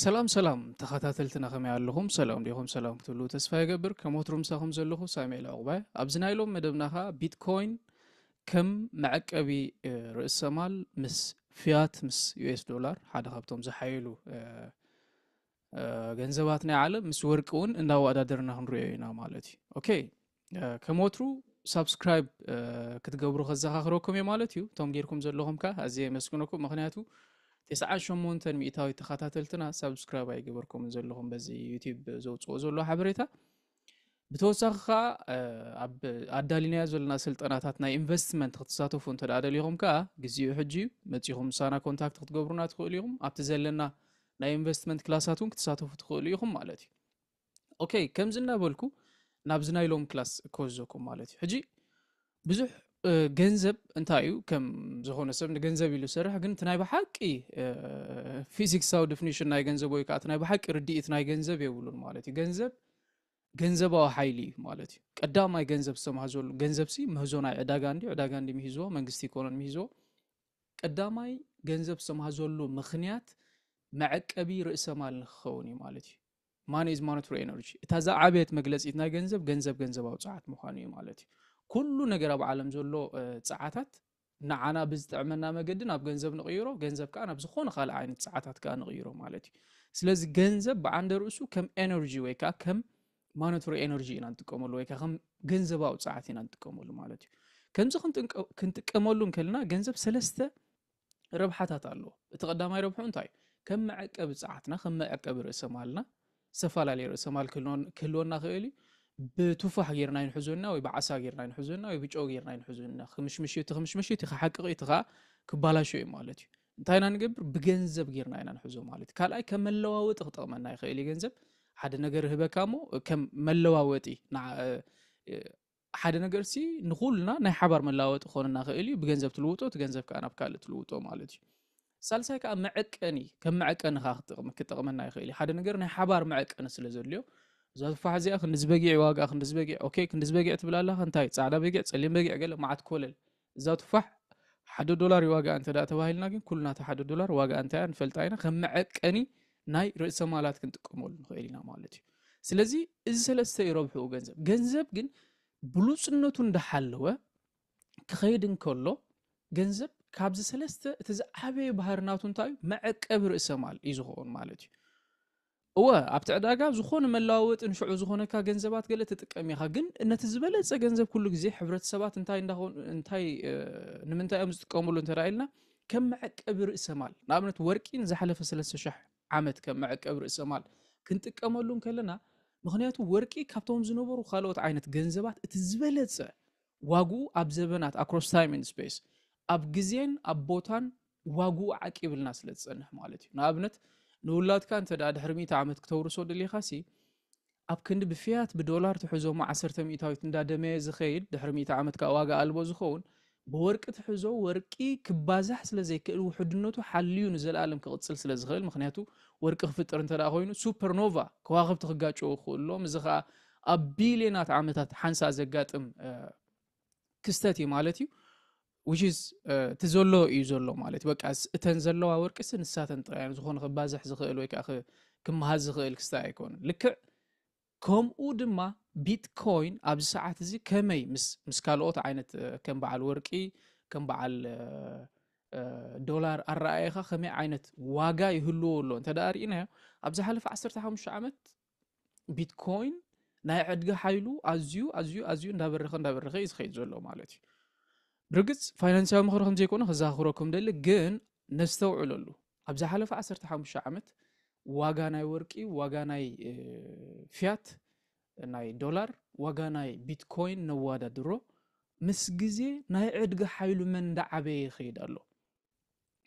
ሰላም ሰላም ተኸታተልትና ከመይ ኣለኹም ሰላም ዲኹም ሰላም ክትብሉ ተስፋ ይገብር ከም ወትሩ ምሳኹም ዘለኹ ሳሙኤል ኣቑባይ ኣብዚ ናይ ሎም መደብና ከዓ ቢትኮይን ከም መዐቀቢ ርእሲ ሰማል ምስ ፍያት ምስ ዩኤስ ዶላር ሓደ ካብቶም ዝሓየሉ ገንዘባት ናይ ዓለም ምስ ወርቂ እውን እንዳወዳደርና ክንሪዮ ኢና ማለት እዩ ኦኬ ከም ወትሩ ሳብስክራይብ ክትገብሩ ከዘኻኽረኩም እየ ማለት እዩ እቶም ጌርኩም ዘለኹም ከ ኣዝየ የመስግነኩም ምክንያቱ 98 ሚእታዊ ተኸታተልትና ሳብስክራይብ ኣይገበርኩምን ዘለኹም በዚ ዩቲብ ዘውፅኦ ዘሎ ሓበሬታ ብተወሳኺ ከዓ ኣብ ኣዳሊናዮ ዘለና ስልጠናታት ናይ ኢንቨስትመንት ክትሳተፉ እንተደኣ ደሊኹም ከዓ ግዜኡ ሕጂ እዩ መፂኹም ምሳና ኮንታክት ክትገብሩና ትኽእሉ ኢኹም ኣብቲ ዘለና ናይ ኢንቨስትመንት ክላሳት እውን ክትሳተፉ ትኽእሉ ኢኹም ማለት እዩ ኦኬ ከምዝናበልኩ ናብዚ ናይ ሎም ክላስ ክወዘኩም ማለት እዩ ሕጂ ብዙሕ ገንዘብ እንታይ እዩ ከም ዝኾነ ሰብ ንገንዘብ ኢሉ ዝሰርሕ ግን እቲ ናይ ብሓቂ ፊዚክሳዊ ዲፊኒሽን ናይ ገንዘብ ወይ ከዓ እቲ ናይ ብሓቂ ርድኢት ናይ ገንዘብ የብሉን ማለት እዩ ገንዘብ ገንዘባዊ ሓይሊ እዩ ማለት እዩ ቀዳማይ ገንዘብ ዝተማሃዘሉ ገንዘብ ሲ ምህዞ ናይ ዕዳጋ እንዲ ዕዳጋ እንዲ ምሂዝዎ መንግስቲ ኢኮኖሚ ምሂዝዎ ቀዳማይ ገንዘብ ዝተማሃዘሉ ምክንያት መዐቀቢ ርእሰ ማል ንክኸውን እዩ ማለት እዩ ማኒ ኢዝ ኤነርጂ እታ ዛ ዓብየት መግለፂት ናይ ገንዘብ ገንዘብ ገንዘባዊ ፅዓት ምኳኑ እዩ ማለት እዩ ኩሉ ነገር ኣብ ዓለም ዘሎ ፀዓታት ንዓና ብዝጥዕመና መገዲ ናብ ገንዘብ ንቕይሮ ገንዘብ ከዓ ናብ ዝኾነ ካልእ ዓይነት ፀዓታት ከዓ ንቕይሮ ማለት እዩ ስለዚ ገንዘብ ብዓንደ ርእሱ ከም ኤነርጂ ወይ ከዓ ከም ማነቶሪ ኤነርጂ ኢና ንጥቀመሉ ወይ ከም ገንዘባዊ ፀዓት ኢና ንጥቀመሉ ማለት እዩ ከምዚ ክንጥቀመሉ እንከለና ገንዘብ ሰለስተ ረብሓታት ኣለዎ እቲ ቀዳማይ ረብሑ እንታይ እዩ ከም መዐቀቢ ፀዓትና ከም መዐቀቢ ርእሰ ማልና ዝተፈላለየ ርእሰ ማል ክህልወና ክእል እዩ بتفاح غيرنا ينحزوننا وبعسا غيرنا ينحزوننا وبجو غيرنا ينحزوننا خمش مشيو تخمش مشيو تخحقق يتغا كبالا شوي مالتي انتاينا نقبر بجنزب غيرنا ينحزو مالتي كالاي كملواوت خطمنا يخيلي جنزب حد نقر هبكامو كم ملواوتي نع حد نقر سي نقولنا نحبر ملواوت خوننا خيلي بجنزب تلوتو تجنزب كانا بكالة تلوتو مالتي سالسای که معک اني که معک اني خاطر مکتقم نه خیلی حد نگر نه حبار معک اني سلزولیو እዛ ትፋሕ እዚኣ ክንዝበጊዕ ዋጋ ክንዝበጊዕ ኦኬ ክንዝበጊዕ ትብል ኣላ እንታይ ፃዕዳ በጊዕ ፀሊም በጊዕ ገለ መዓት ኮለል እዛ ትፋሕ ሓደ ዶላር ዋጋኣ እንተ ተባሂልና ግን ኩሉ ናታ ሓደ ዶላር ዋጋኣ እንታይ ንፈልጣ ኢና ከም መዐቀኒ ናይ ርእሰ ማላት ክንጥቀመሉ ንኽእል ኢና ማለት እዩ ስለዚ እዚ ሰለስተ ይረብሕኡ ገንዘብ ገንዘብ ግን ብሉፅነቱ እንዳሓለወ ክኸይድ እንከሎ ገንዘብ ካብዚ ሰለስተ እቲ ዝዓበየ ባህርናቱ እንታይ እዩ መዐቀቢ ርእሰ ማል እዩ ዝኸውን ማለት እዩ هو ابت عداقا زخون ملاوت نشعو زخون كا غنزبات قلت تتقم يا خاغن ان تزبل ص غنزب كل غزي حبرت سبات انتاي اندخون انتاي آه، نمنتاي امز تقوملو انت رايلنا كم معقب راس مال نابنت وركين زحلف سلسه شح عمت كم معقب راس مال كنت تقوملون كلنا مخنياتو وركي كابتون زنوبرو خالوت عينت غنزبات تزبل ص واغو ابزبنات اكروس تايم ان سبيس اب غزين اب بوتان واغو عقيبلنا سلسنه مالتي نابنت ንውላድካ እንተ ድሕሪ 100 ዓመት ክተውርሶ ደሊኻ ሲ ኣብ ክንዲ ብፍያት ብዶላር ትሕዞማ 10 ሚእታዊት እንዳደመየ ዝኸይድ ድሕሪ 100 ዓመት ከዓ ዋጋ ኣልቦ ዝኸውን ብወርቂ ትሕዞ ወርቂ ክባዛሕ ስለ ዘይክእል ውሕድነቱ ሓልዩ ንዘለኣለም ክቕፅል ስለ ዝኽእል ምክንያቱ ወርቂ ክፍጥር እንተ ኮይኑ ሱፐርኖቫ ከዋኽብቲ ክጋጭዎ ክእሎም እዚ ከዓ ኣብ ቢልዮናት ዓመታት ሓንሳ ዘጋጥም ክስተት እዩ ማለት እዩ ዊችዝ እቲ ዘሎ እዩ ዘሎ ማለት እዩ በቃ እተን ዘለዋ ወርቂስ ንሳተን ጥራያን ዝኾነ ክባዝሕ ዝኽእል ወይ ከዓ ክመሃዝ ዝኽእል ክስታ ኣይኮኑን ልክዕ ከምኡ ድማ ቢትኮይን ኣብዚ ሰዓት እዚ ከመይ ምስ ካልኦት ዓይነት ከም በዓል ወርቂ ከም በዓል ዶላር ኣረኣየኻ ከመይ ዓይነት ዋጋ ይህልዎ ኣሎ እንተ ደኣ ርኢናዮ ኣብ ዝሓለፈ 15 ዓመት ቢትኮይን ናይ ዕድጋ ሓይሉ ኣዝዩ ኣዝዩ ኣዝዩ እንዳበረኸ እንዳበረኸ እዩ ዝኸይድ ዘሎ ማለት እዩ برقص فاينانسيو مخرج خمسة يكون خذ أخركم دل جن نستوعب لولو أبز حلف عصر تحمل شعمت واجاناي وركي واجاناي فيات ناي دولار واجاناي بيتكوين نوادا درو مسجزي ناي عدق حيل من دعبي خيد الله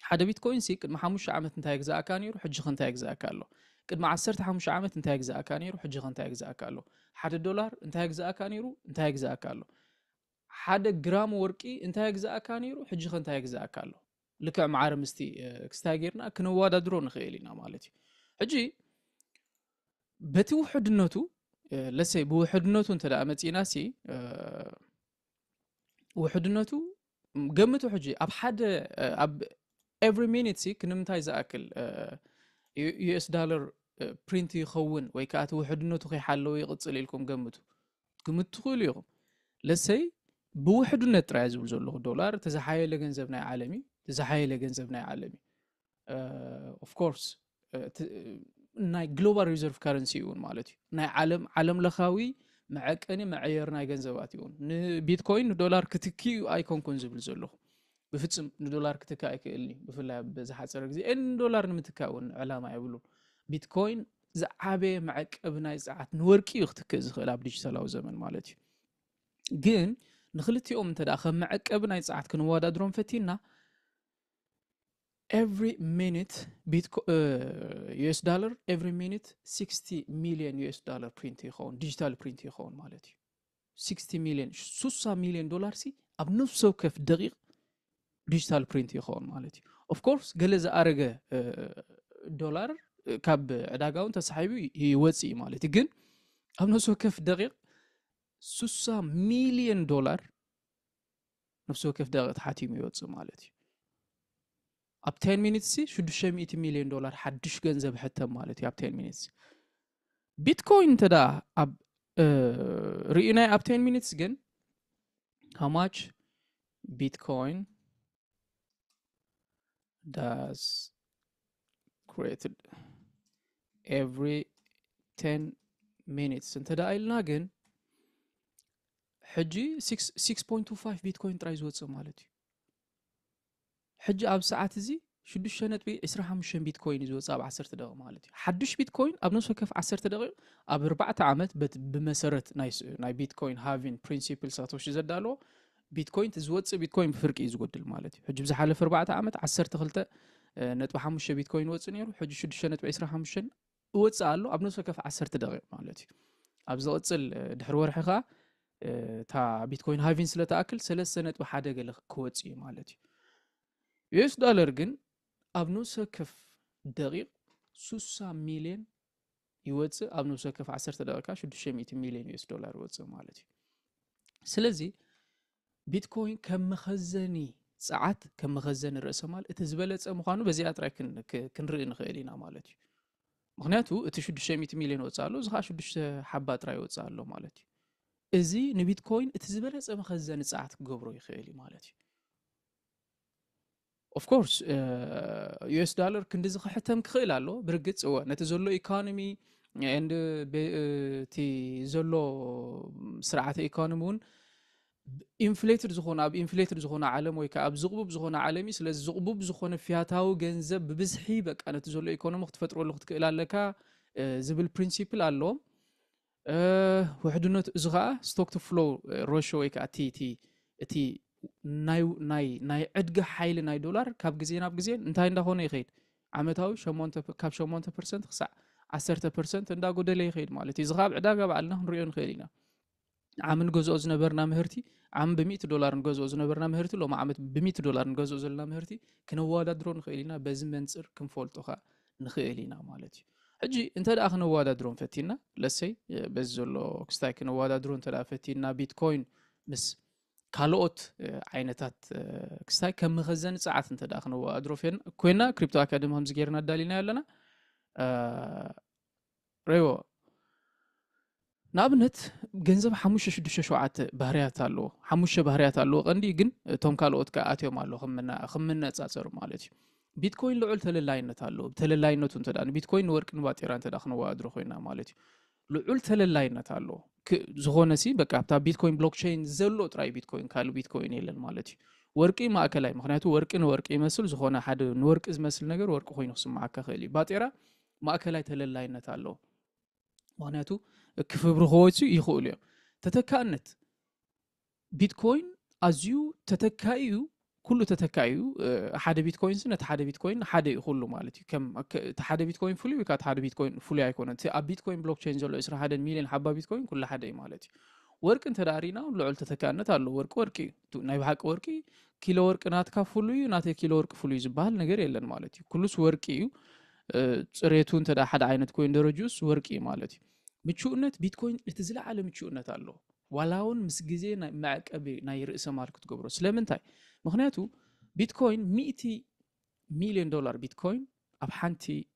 حدا بيتكوين سيك ما حمش عامت انت هيك روح جخ انت هيك زاكالو قد ما عصرت حمش عامت زاكاني روح جخ انت زاكالو حدا دولار انت زاكاني روح انت زاكالو حدا جرام وركي انت هيك زاكا نيرو حجي خنت هيك زاكا له لك معار مستي اكستاغيرنا كنوا دا درون خيلينا مالتي حجي بتوحد نوتو لسه بوحد نوتو انت لا امتي ناسي أه وحد نوتو قمتو حجي اب حد اب every minute سي كنم تاي زاكل يو اس دولار برينت يخون ويكات وحد خي حلو يقتل لكم قمتو قمتو خيل يغم بوحدونه ترا زول زولو دولار تزحاي له غنزبنا عالمي تزحاي له غنزبنا عالمي اوف كورس ناي جلوبال ريزرف كارنسي يون مالتي ناي عالم عالم لخاوي معقني معير ناي غنزبات يون بيتكوين دولار كتكي ايكون كون زبل زولو بفصم دولار كتكاي كلي بفلا بزح حصر غزي ان دولار نمتكاون علاما يبلو بيتكوين زعابه معقب ناي ساعات نوركي يختك زخل اب ديجيتال او زمن مالتي جن ንክልቲኦም እንተ ከም መዐቀብ ናይ ፀዓት ክንወዳድሮም ፈቲና ኤቭሪ ሚኒት ዩኤስ ዳለር ኤቭሪ ሚኒት 60 ሚሊዮን ዩኤስ ዳለር ፕሪንት ይኸውን ዲጂታል ፕሪንት ይኸውን ማለት እዩ 60 ሚሊዮን 60 ሚሊዮን ዶላር ሲ ኣብ ነፍሲ ሰብ ከፍ ደቂቕ ዲጂታል ፕሪንት ይኸውን ማለት እዩ ኦፍኮርስ ገለ ዝኣረገ ዶላር ካብ ዕዳጋውን ተሳሒቡ ይወፅእ ማለት እዩ ግን ኣብ ነፍሲ ከፍ ደቂቕ ስሳ ሚሊዮን ዶላር ነፍሲ ወከፍ ዳቕት ሓቲሙ ይወፅእ ማለት እዩ ኣብ 10 ሚኒትሲ 600 ሚሊዮን ዶላር ሓድሽ ገንዘብ ሕተም ማለት እዩ ኣብ 10 ሚኒትሲ ቢትኮይን እንተዳ ኣብ ርኢናይ ኣብ 10 ሚኒትስ ግን ሃማች ቢትኮይን ዳስ ክሬትድ ኤቭሪ 10 ሚኒትስ እንተዳ ኢልና ግን ሕጂ 6.25 ቢትኮይን ጥራይ ዝወፅእ ማለት እዩ ሕጂ ኣብ ሰዓት እዚ 6.25 ቢትኮይን እዩ ዝወፅእ ኣብ 10 ደቂ ማለት እዩ ሓዱሽ ቢትኮይን ኣብ ነፍሲ ወከፍ 10 ደቂ ኣብ 4 ዓመት ብመሰረት ናይ ቢትኮይን ሃቪን ፕሪንሲፕል ሳቶሺ ዘዳለዎ ቢትኮይን ዝወፅእ ቢትኮይን ብፍርቂ እዩ ዝጎድል ማለት እዩ ሕጂ ብዝሓለፈ 4 ዓመት 12 ነጥቢ 5 ቢትኮይን ይወፅእ ነይሩ ሕጂ 6 ነጥቢ 25 እወፅእ ኣሎ ኣብ ነፍሲ ወከፍ 10 ደቂቕ ማለት እዩ ኣብ ዝቕፅል ድሕሪ ወርሒ ከዓ እታ ቢትኮይን ሃይቪን ስለተኣክል ሰለስተ ነጥቢ ሓደ ገለ ክወፅ እዩ ማለት እዩ ዩኤስ ዶላር ግን ኣብ ነብሰከፍ ደቂቕ 60 ሚልዮን ይወፅእ ኣብ ነብሰከፍ 10 ደቂቃ 600 ሚልዮን ዩኤስ ዶላር ይወፅእ ማለት እዩ ስለዚ ቢትኮይን ከም መኸዘኒ ፀዓት ከም መኸዘኒ ርእሰ ማለት እቲ ዝበለፀ ምዃኑ በዚኣ ጥራይ ክንርኢ ንኽእል ኢና ማለት እዩ ምክንያቱ እቲ 600 ሚልዮን ወፅእ ኣሎ እዚ ከዓ 6 ሓባ ጥራይ ይወፅእ ኣሎ ማለት እዩ እዚ ንቢትኮይን እቲ ዝበለፀ መኸዘኒ ፀዓት ክገብሮ ይኽእል እዩ ማለት እዩ ኦፍኮርስ ዩኤስ ዳለር ክንዲዚ ክሕተም ክኽእል ኣሎ ብርግፅ እወ ነቲ ዘሎ ኢኮኖሚ እቲ ዘሎ ስርዓተ ኢኮኖሚ እውን ኢንፍሌትድ ዝኾነ ኣብ ኢንፍሌትድ ዝኾነ ዓለም ወይ ከዓ ኣብ ዝቕቡብ ዝኾነ ዓለም እዩ ስለዚ ዝቕቡብ ዝኾነ ፍያታዊ ገንዘብ ብብዝሒ በቃ ነቲ ዘሎ ኢኮኖሚ ክትፈጥረሉ ክትክእል ኣለካ ዝብል ፕሪንሲፕል ኣለዎም ውሕድነት እዚ ከዓ ስቶክ ቱ ፍሎ ሮሾ ወይ ከዓ እቲ ናይ ዕድጊ ሓይሊ ናይ ዶላር ካብ ግዜ ናብ ግዜ እንታይ እንዳኾነ ይኸይድ ዓመታዊ ካብ 8 ፐርሰንት ክሳዕ 10 ፐርሰንት እንዳጎደለ ይኸይድ ማለት እዩ እዚ ከዓ ዕዳጋ በዓልና ክንሪኦ ንኽእል ኢና ዓም ንገዝኦ ዝነበርና ምህርቲ ዓም ብ100 ዶላር ንገዝኦ ዝነበርና ምህርቲ ሎም ዓመት ብ100 ዶላር ንገዝኦ ዘለና ምህርቲ ክነወዳድሮ ንኽእል ኢና በዚ መንፅር ክንፈልጦ ከዓ ንኽእል ኢና ማለት እዩ ሕጂ እንተ ደኣ ክነዋዳድሮም ፈቲና ለሰይ በዚ ዘሎ ክስታይ ክነዋዳድሮ እንተ ፈቲና ቢትኮይን ምስ ካልኦት ዓይነታት ክስታይ ከም ኸዘን ፀዓት እንተ ክነዋዳድሮ ኮይና ክሪፕቶ ኣካደሚ ከምዚ ጌርና ኣዳሊና ኣለና ረይዎ ንኣብነት ገንዘብ ሓሙሽተ ሽዱሽተ ሸውዓተ ባህርያት ኣለዎ ሓሙሽተ ባህርያት ኣለዎ ቀንዲ ግን እቶም ካልኦት ከዓ ኣትዮም ኣለዎ ከምነፃፀሩ ማለት እዩ ቢትኮይን ልዑል ተለላይነት ኣለዎ ተለላይነቱ እተ ቢትኮይን ንወርቂ ንባጢራ እተ ክንዋ ኮይና ማለት እዩ ልዑል ተለላይነት ኣለዎ ዝኾነ ሲ በቃ ኣብታ ቢትኮይን ብሎክቸይን ዘሎ ጥራይ ቢትኮይን ካል ቢትኮይን የለን ማለት እዩ ወርቂ ማእከላይ ምክንያቱ ወርቂ ንወርቂ ይመስል ዝኾነ ሓደ ንወርቂ ዝመስል ነገር ወርቂ ኮይኑ ክስማዓካ ክእል እዩ ባጢራ ማእከላይ ተለላይነት ኣለዎ ምክንያቱ ክፍብሪ ክወፅ ይኽእሉ እዮም ተተካእነት ቢትኮይን ኣዝዩ ተተካኢ እዩ ኩሉ ተተካ እዩ ሓደ ቢትኮይን ነቲ ሓደ ቢትኮይን ሓደ እዩ ኩሉ ማለት እዩ እቲ ሓደ ቢትኮይን ፍሉይ ወይከዓ ሓደ ቢትኮይን ፍሉይ ኣይኮነ እቲ ኣብ ቢትኮይን ብሎክቸን ዘሎ 21 ሚሊዮን ሓባ ቢትኮይን ኩሉ ሓደ እዩ ማለት እዩ ወርቂ እንተዳሪና ልዑል ተተካነት ኣሎ ወርቂ ወርቂ እዩ ናይ ብሓቂ ወርቂ ኪሎ ወርቂ ናትካ ፍሉይ እዩ ናተይ ኪሎ ወርቂ ፍሉይ ዝበሃል ነገር የለን ማለት እዩ ኩሉስ ወርቂ እዩ ፅሬቱ እንተ ሓደ ዓይነት ኮይኑ ደረጅኡስ ወርቂ እዩ ማለት እዩ ምችውነት ቢትኮይን እቲ ዝለዓለ ምችውነት ኣለዎ ولاون مسجزي معك أبي نير اسمارك تقبره سلمن تاي مخناتو بيتكوين مئتي مليون دولار بيتكوين أب حنتي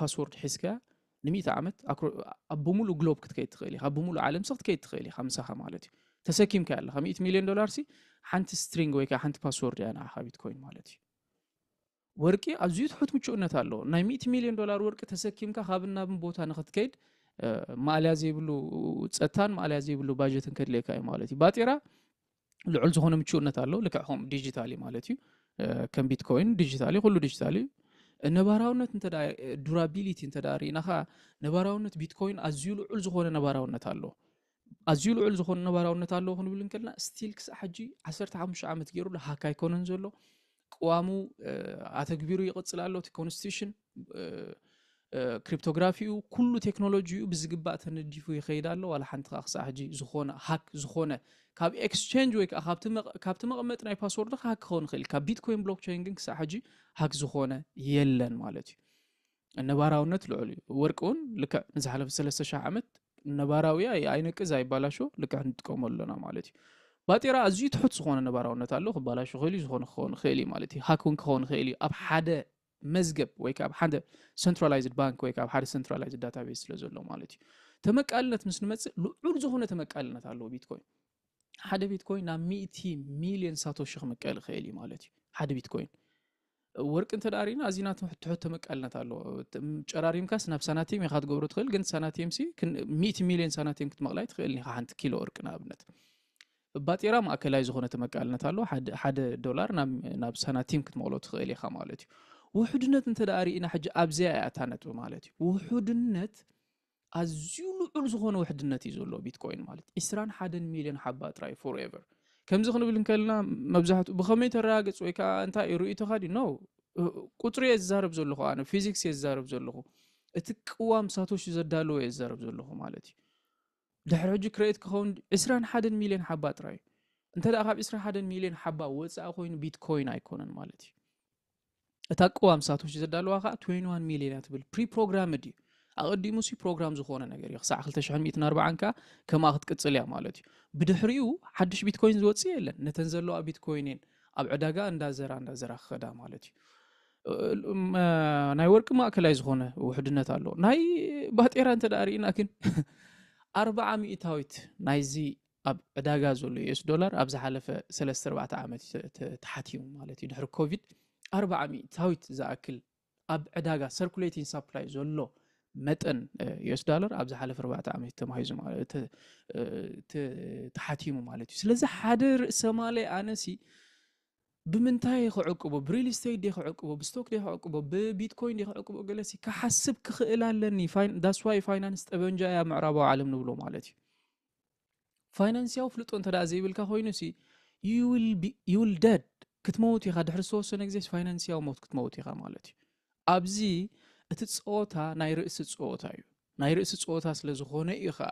باسورد حسكا نميت عمت أكرو أبومولو جلوب كت كيت خيلي أبومولو عالم صوت كيت خيلي خمسة مالتي تسكيم كالا مئة مليون دولار سي حنت سترينج ويكا حنت باسورد يعني أحا بيتكوين مالتي وركي أزيد حط مشو نتالو نميت مليون دولار وركي تسكيم كا خابنا بوتا نخت كيت ማእልያ ዘይብሉ ፀጥታን ማእልያ ዘይብሉ ባጀትን ከድልየካ እዩ ማለት እዩ ባጢራ ልዑል ዝኾነ ምችውነት ኣለው ልክዕ ከም ዲጂታሊ ማለት እዩ ከም ቢትኮይን ዲጂታሊ ኩሉ ዲጂታሊ እዩ ነባራውነት ዱራቢሊቲ እንተዳ ርኢናኻ ነባራውነት ቢትኮይን ኣዝዩ ልዑል ዝኾነ ነባራውነት ኣለ ኣዝዩ ልዑል ዝኾነ ነባራውነት ኣለዎ ክንብል ንከልና ስቲል ክሳብ ሕጂ 1ሓሙሽ ዓመት ገይሩ ሃካ ይኮነን ዘሎ ቅዋሙ ኣተግቢሩ ይቅፅል ኣሎ እቲ ኮንስቲቱሽን ክሪፕቶግራፊኡ ኩሉ ቴክኖሎጂኡ ብዝግባእ ተነዲፉ ይኸይድ ኣሎ ዋላ ሓንቲ ከዓ ክሳብ ሕጂ ዝኾነ ሃክ ዝኾነ ካብ ኤክስቸንጅ ወይ ከዓ ካብቲ መቐመጢ ናይ ፓስወርድ ሃክ ክኸውን ይኽእል ካብ ቢትኮይን ብሎክቸይን ግን ክሳብ ሕጂ ሃክ ዝኾነ የለን ማለት እዩ ነባራውነት ልዑል እዩ ወርቂ እውን ልክዕ ንዝሓለፈ 3,000 ዓመት ነባራዊያ ኣይነቅዝ ኣይባላሾ ልክዕ ንጥቀመሉ ኣለና ማለት እዩ ባጤራ ኣዝዩ ትሑት ዝኾነ ነባራውነት ኣሎ ክባላሾ ክእል እዩ ዝኾነ ክኸውን ይኽእል እዩ ማለት እዩ ሃክ እውን ክኸውን ይኽእል እዩ ኣብ ሓደ መዝገብ ወይ ከዓ ኣብ ሓደ ሰንትራላይዝድ ባንክ ወይ ከዓ ኣብ ሓደ ሰንትራላይዝድ ዳታቤዝ ስለ ዘሎ ማለት እዩ ተመቃልነት ምስ ንመፅእ ልዑል ዝኾነ ተመቃልነት ኣለዎ ቢትኮይን ሓደ ቢትኮይን ናብ ሚእቲ ሚልዮን ሳቶሺ ክምቀል ይኽእል እዩ ማለት እዩ ሓደ ቢትኮይን ወርቂ እንተዳሪና እዚና ትሕትሕት ተመቃልነት ኣለዎ ጨራሪምካስ ናብ ሳናቴም ኢኻ ትገብሮ ትኽእል ግን ሳናቴም ሲ ሚእቲ ሚልዮን ሳናቴም ክትመቕላይ ትኽእል ኢኻ ሓንቲ ኪሎ ወርቂ ንኣብነት ባጤራ ማእከላይ ዝኾነ ተመቃልነት ኣለዎ ሓደ ዶላር ናብ ሳናቲም ክትመቕሎ ትኽእል ኢኻ ማለት እዩ ውሕድነት እንተ ርኢና ሕጂ ኣብዝያ ኣታነጥቢ ማለት እዩ ውሕድነት ኣዝዩ ልዑል ዝኾነ ውሕድነት እዩ ዘለዎ ቢትኮይን ማለት ዒስራን ሓደን ሚልዮን ሓባ ጥራይ ፎርቨር ከምዚ ክንብል ንከለና መብዛሕትኡ ብኸመይ ተረጋገፅ ወይ ከዓ እንታይ እዩ ርኢቶካ ዲ ኖ ቁፅሪ እየ ዝዛረብ ዘለኹ ኣነ ፊዚክስ እየ ዝዛረብ ዘለኹ እቲ ቅዋም ሳቶሽ ዘዳለዎ እየ ዝዛረብ ዘለኹ ማለት እዩ ድሕሪ ሕጂ ክረኤት ክኸውን 21 ሚልዮን ሓባ ጥራይ እዩ እንተ ደኣ ካብ 21 ሚልዮን ሓባ ወፃኢ ኮይኑ ቢትኮይን ኣይኮነን ማለት እዩ እታ ቅዋ ምሳቶች ዘዳልዋ ከዓ 21 ሚሊዮን እያ ትብል ፕሪፕሮግራምድ እዩ ኣቐዲሙ ሲ ፕሮግራም ዝኾነ ነገር እዩ ክሳዕ 240 ካ ከማ ክትቅፅል እያ ማለት እዩ ብድሕሪኡ ሓድሽ ቢትኮይን ዝወፅእ የለን ነተን ዘለዋ ቢትኮይንን ኣብ ዕዳጋ እንዳዘራ እንዳዘራ ክኸዳ ማለት እዩ ናይ ወርቂ ማእከላይ ዝኾነ ውሕድነት ኣለዎ ናይ ባጤራ እንተ ርኢና ግን ኣርባዓ ሚእታዊት ናይዚ ኣብ ዕዳጋ ዘሎ ዩኤስ ዶላር ኣብ ዝሓለፈ 34 ዓመት ተሓቲሙ ማለት እዩ ድሕሪ ኮቪድ 400 تاويت زاكل اب عداغا سيركوليتين سبلاي زولو متن آه، يوس دولار اب زحل فربع تعمي تمهيز مال آه، تحاتيمو مالتي سلازي حادر سمالي انسي بمنتاي خعقبو بريل استيت دي خعقبو بستوك دي خعقبو ببيتكوين دي خعقبو جلسي كحسب كخلالني فاين داس واي فاينانس تبنجا يا معرابو عالم نبلو مالتي فاينانس يا فلوتون تدازي بالكا خوينسي يو ويل بي يو ويل ديد ክትመውት ኢኻ ድሕሪ ዝተወሰነ ግዜ ፋይናንስያዊ ሞት ክትመውት ኢኻ ማለት እዩ ኣብዚ እቲ ፀወታ ናይ ርእሲ ፀወታ እዩ ናይ ርእሲ ፀወታ ስለ ዝኾነ እዩ ከዓ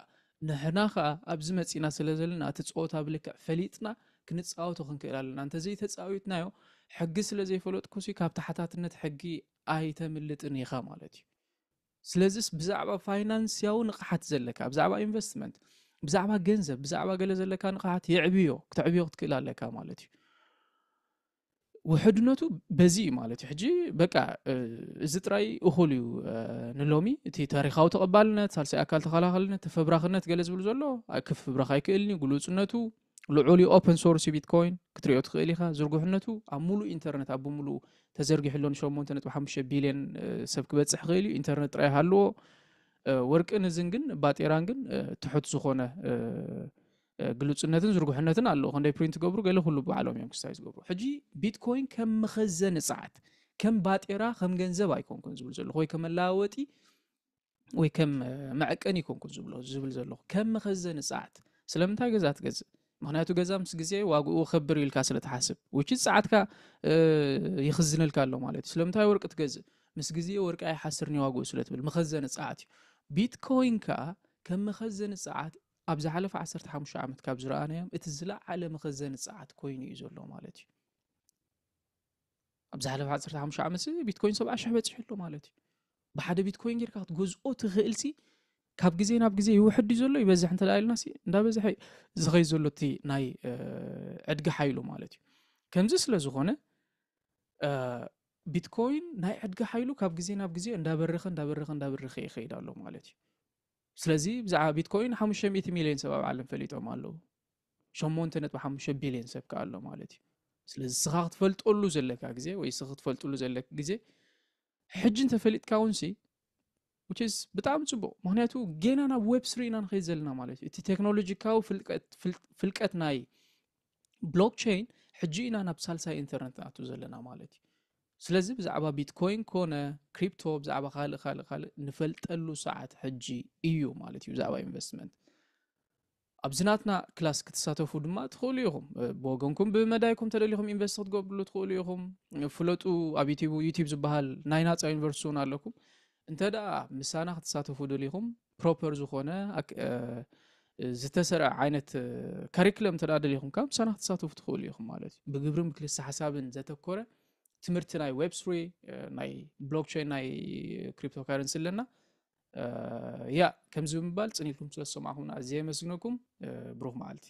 ንሕና ከዓ ኣብዚ መፂና ስለ ዘለና እቲ ፀወታ ብልክዕ ፈሊጥና ክንፃወቶ ክንክእል ኣለና እንተዘይተፃዊትናዮ ሕጊ ስለ ዘይፈለጥኩሲ ካብ ታሓታትነት ሕጊ ኣይተምልጥን ኢኻ ማለት እዩ ስለዚ ብዛዕባ ፋይናንስያዊ ንቕሓት ዘለካ ብዛዕባ ኢንቨስትመንት ብዛዕባ ገንዘብ ብዛዕባ ገለ ዘለካ ንቕሓት የዕብዮ ክትዕብዮ ክትክእል ኣለካ ማለት እዩ ውሕድነቱ በዚ እዩ ማለት እዩ ሕጂ በቃ እዚ ጥራይ እኹል እዩ ንሎሚ እቲ ታሪካዊ ተቐባልነት ሳልሳይ ኣካል ተኸላኸልነት ተፈብራክነት ገለ ዝብሉ ዘሎ ክፍብራካ ይክእልኒ ጉሉፅነቱ ልዑል ኦፐን ሶርስ ቢትኮይን ክትሪኦ ትኽእል ኢኻ ዝርጉሕነቱ ኣብ ሙሉእ ኢንተርነት ኣብ ብምሉእ ተዘርጊሕሎ ን8.5 ቢልዮን ሰብ ክበፅሕ ክእል እዩ ኢንተርነት ጥራይ ሃልዎ ወርቂ ንዝን ግን ባጤራን ግን ትሑት ዝኾነ قلوصنتن زرغحنتن الله ክንደይ ፕሪንት ገብሩ ገለ ኩሉ በዓሎም እዮም ክሳይ ዝገብሩ ሕጂ ቢትኮይን ከም كم مخزن ከም ባጤራ ከም ገንዘብ ኣይኮንኩን ዝብል ዘሎ ወይ ከም መላወጢ ወይ ከም ማዕቀን ይኮንኩን ዝብሎ ዝብል ዘሎ ከም መኸዘን ሰዓት ስለምንታይ ገዛ ትገዝእ ምክንያቱ ገዛ ምስ ግዜ ዋግኡ ክብር ኢልካ ስለተሓስብ ውቺ ሰዓትካ ይኽዝነልካ ኣሎ ማለት እዩ ስለምንታይ ወርቂ ትገዝእ ምስ ግዜ ወርቂ ኣይሓስርኒ ዋግኡ ስለትብል መኸዘን ሰዓት እዩ ቢትኮይን ከዓ ከም መኸዘን ሰዓት ኣብ ዝሓለፈ 15 ዓመት ካብ ዝረኣናዮም እቲ ዝለዓለ መኸዘኒ ፀዓት ኮይኑ እዩ ዘሎ ማለት እዩ ኣብ ዝሓለፈ 15 ዓመት ቢትኮይን 70 ሽሕ በፂሕሎ ማለት እዩ ብሓደ ቢትኮይን ጌርካ ክትገዝኦ ትኽእልሲ ካብ ግዜ ናብ ግዜ ይውሕድ እዩ ዘሎ ይበዝሕ እንተደኣ ኢልና እንዳበዝሐ ዝኸይ ዘሎ እቲ ናይ ዕድጊ ሓይሉ ማለት እዩ ከምዚ ስለ ዝኾነ ቢትኮይን ናይ ዕድጊ ሓይሉ ካብ ግዜ ናብ ግዜ እንዳበረኸ እንዳበረኸ እንዳበረኸ ይኸይድ ኣሎ ማለት እዩ ስለዚ ብዛዕባ ቢትኮይን 500 ሚልዮን ሰብ ኣብ ዓለም ፈሊጦም ኣለዉ 8.5 ቢልዮን ሰብ ከ ኣሎ ማለት እዩ ስለዚ ስኻ ክትፈልጠሉ ዘለካ ግዜ ወይ ስ ክትፈልጥሉ ዘለካ ግዜ ሕጂ እንተፈሊጥካ እውንሲ ስ ብጣዕሚ ፅቡቅ ምክንያቱ ገና ናብ ዌብ ስሪ ኢና ንኸይድ ዘለና ማለት እዩ እቲ ቴክኖሎጂካዊ ፍልቀት ናይ ብሎክቸይን ሕጂ ኢና ናብ ሳልሳይ ኢንተርነት ንኣቱ ዘለና ማለት እዩ ስለዚ ብዛዕባ ቢትኮይን ኮነ ክሪፕቶ ብዛዕባ ካልእ ካልእ ካልእ ንፈልጠሉ ሰዓት ሕጂ እዩ ማለት እዩ ብዛዕባ ኢንቨስትመንት ኣብዚ ናትና ክላስ ክትሳተፉ ድማ ትኽእሉ ኢኹም ብወገንኩም ብመዳይኩም ተደሊኹም ኢንቨስት ክትገብርሉ ትኽእሉ ኢኹም ፍለጡ ኣብ ዩቲብ ዝበሃል ናይ ናፃ ዩኒቨርስቲ እውን ኣለኩም እንተ ደኣ ምሳና ክትሳተፉ ደሊኹም ፕሮፐር ዝኾነ ዝተሰርዐ ዓይነት ካሪክለም እንተ ደሊኹም ካብ ምሳና ክትሳተፉ ትኽእሉ ኢኹም ማለት እዩ ብግብሪ ምክልሲ ሓሳብን ዘተኮረ ትምህርቲ ናይ ዌብስሪ ናይ ብሎክቸይን ናይ ክሪፕቶካረንሲ ኣለና ያ ከምዚ ብምባል ፅኒትኩም ስለዝሰማዕኹምና ኣዝየ የመስግነኩም ብሩህ መዓልቲ